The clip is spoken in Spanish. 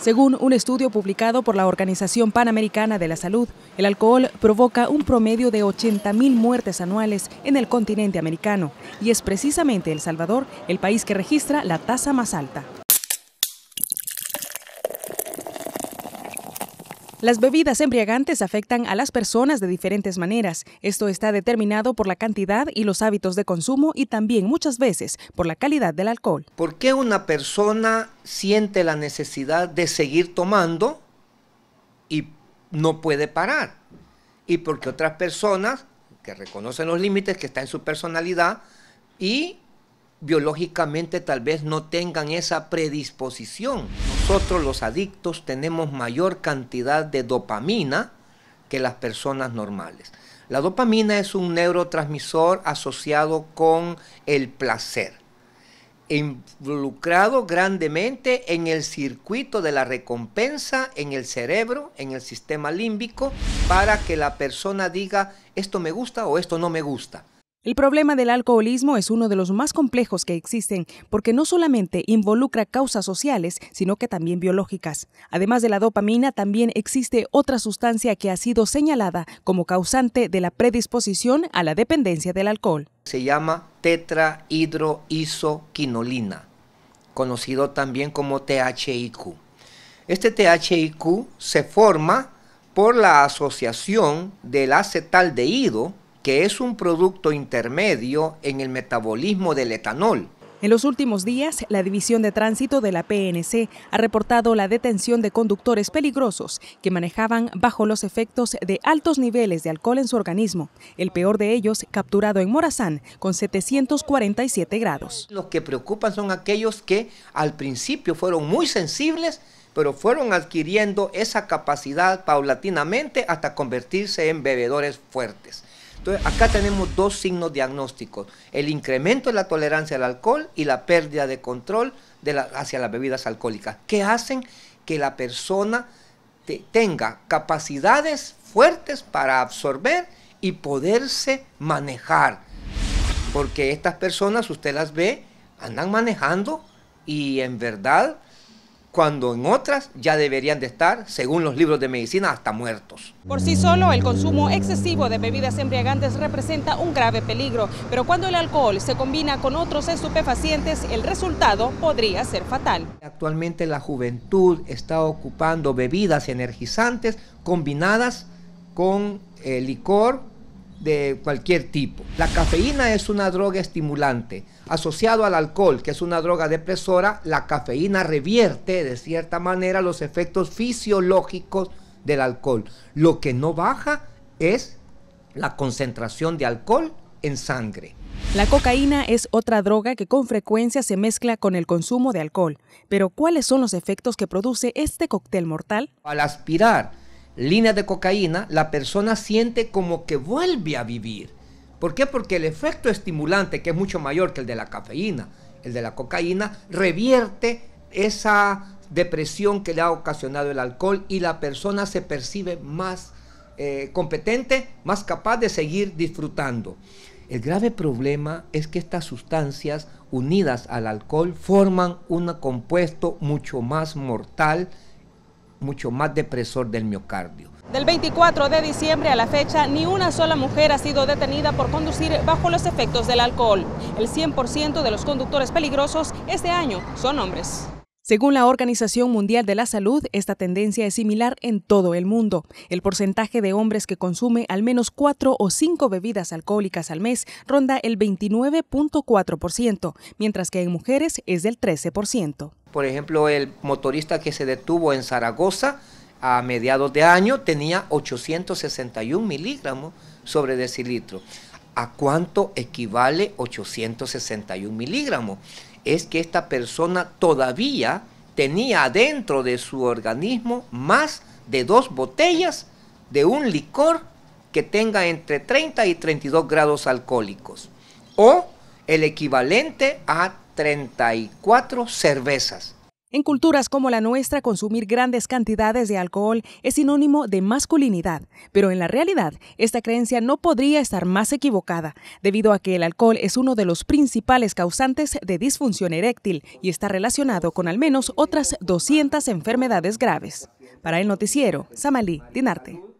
Según un estudio publicado por la Organización Panamericana de la Salud, el alcohol provoca un promedio de 80.000 muertes anuales en el continente americano y es precisamente El Salvador el país que registra la tasa más alta. Las bebidas embriagantes afectan a las personas de diferentes maneras. Esto está determinado por la cantidad y los hábitos de consumo y también muchas veces por la calidad del alcohol. ¿Por qué una persona siente la necesidad de seguir tomando y no puede parar? Y porque otras personas que reconocen los límites, que está en su personalidad y biológicamente tal vez no tengan esa predisposición nosotros los adictos tenemos mayor cantidad de dopamina que las personas normales. La dopamina es un neurotransmisor asociado con el placer, involucrado grandemente en el circuito de la recompensa en el cerebro, en el sistema límbico, para que la persona diga esto me gusta o esto no me gusta. El problema del alcoholismo es uno de los más complejos que existen porque no solamente involucra causas sociales, sino que también biológicas. Además de la dopamina, también existe otra sustancia que ha sido señalada como causante de la predisposición a la dependencia del alcohol. Se llama tetrahidroisoquinolina, conocido también como THIQ. Este THIQ se forma por la asociación del acetaldehído que es un producto intermedio en el metabolismo del etanol. En los últimos días, la División de Tránsito de la PNC ha reportado la detención de conductores peligrosos que manejaban bajo los efectos de altos niveles de alcohol en su organismo, el peor de ellos capturado en Morazán con 747 grados. Los que preocupan son aquellos que al principio fueron muy sensibles, pero fueron adquiriendo esa capacidad paulatinamente hasta convertirse en bebedores fuertes. Entonces, acá tenemos dos signos diagnósticos, el incremento de la tolerancia al alcohol y la pérdida de control hacia las bebidas alcohólicas, que hacen que la persona tenga capacidades fuertes para absorber y poderse manejar. Porque estas personas, usted las ve, andan manejando y en verdad cuando en otras ya deberían de estar, según los libros de medicina, hasta muertos. Por sí solo, el consumo excesivo de bebidas embriagantes representa un grave peligro, pero cuando el alcohol se combina con otros estupefacientes, el resultado podría ser fatal. Actualmente la juventud está ocupando bebidas energizantes combinadas con eh, licor, de cualquier tipo. La cafeína es una droga estimulante. Asociado al alcohol, que es una droga depresora, la cafeína revierte de cierta manera los efectos fisiológicos del alcohol. Lo que no baja es la concentración de alcohol en sangre. La cocaína es otra droga que con frecuencia se mezcla con el consumo de alcohol. Pero ¿cuáles son los efectos que produce este cóctel mortal? Al aspirar línea de cocaína, la persona siente como que vuelve a vivir. ¿Por qué? Porque el efecto estimulante, que es mucho mayor que el de la cafeína, el de la cocaína, revierte esa depresión que le ha ocasionado el alcohol y la persona se percibe más eh, competente, más capaz de seguir disfrutando. El grave problema es que estas sustancias unidas al alcohol forman un compuesto mucho más mortal mucho más depresor del miocardio. Del 24 de diciembre a la fecha, ni una sola mujer ha sido detenida por conducir bajo los efectos del alcohol. El 100% de los conductores peligrosos este año son hombres. Según la Organización Mundial de la Salud, esta tendencia es similar en todo el mundo. El porcentaje de hombres que consume al menos cuatro o cinco bebidas alcohólicas al mes ronda el 29.4%, mientras que en mujeres es del 13%. Por ejemplo, el motorista que se detuvo en Zaragoza a mediados de año tenía 861 miligramos sobre decilitro. ¿A cuánto equivale 861 miligramos? es que esta persona todavía tenía dentro de su organismo más de dos botellas de un licor que tenga entre 30 y 32 grados alcohólicos o el equivalente a 34 cervezas. En culturas como la nuestra, consumir grandes cantidades de alcohol es sinónimo de masculinidad, pero en la realidad esta creencia no podría estar más equivocada, debido a que el alcohol es uno de los principales causantes de disfunción eréctil y está relacionado con al menos otras 200 enfermedades graves. Para el noticiero, Samalí Dinarte.